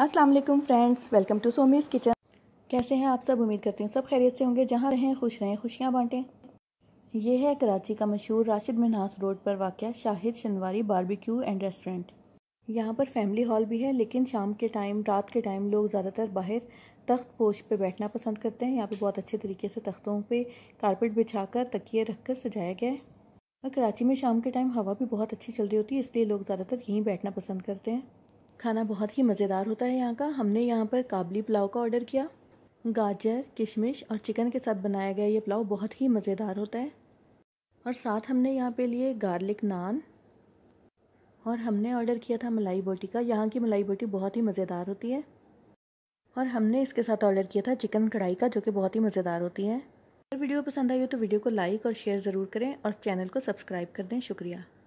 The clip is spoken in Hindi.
अस्सलाम वालेकुम friends welcome to Somi's kitchen कैसे हैं आप सब उम्मीद करती हूँ सब खैरियत से होंगे जहाँ रहें खुश रहें खुशियाँ बांटें यह है कराची का मशहूर राशिद मिनहास रोड पर वाक़ Shahid Shinwari barbecue and restaurant यहाँ पर फैमिली हॉल भी है लेकिन शाम के टाइम रात के टाइम लोग ज़्यादातर बाहर तख्त पोश पर बैठना पसंद करते हैं यहाँ पर बहुत अच्छे तरीके से तख्तों पर कारपेट कर तकिए रख कर सजाया गया है और कराची में शाम के टाइम हवा भी बहुत अच्छी चल रही होती है इसलिए लोग ज़्यादातर यहीं बैठना पसंद करते हैं खाना बहुत ही मज़ेदार होता है यहाँ का हमने यहाँ पर काबली पुलाव का ऑर्डर किया गाजर किशमिश और चिकन के साथ बनाया गया ये पुलाव बहुत ही मज़ेदार होता है और साथ हमने यहाँ पे लिए गार्लिक नान और हमने ऑर्डर किया था मलाई बोटी का यहाँ की मलाई बोटी बहुत ही मज़ेदार होती है और हमने इसके साथ ऑर्डर किया था चिकन कढ़ाई का जो कि बहुत ही मज़ेदार होती है अगर वीडियो पसंद आई हो तो वीडियो को लाइक और शेयर ज़रूर करें और चैनल को सब्सक्राइब कर दें शुक्रिया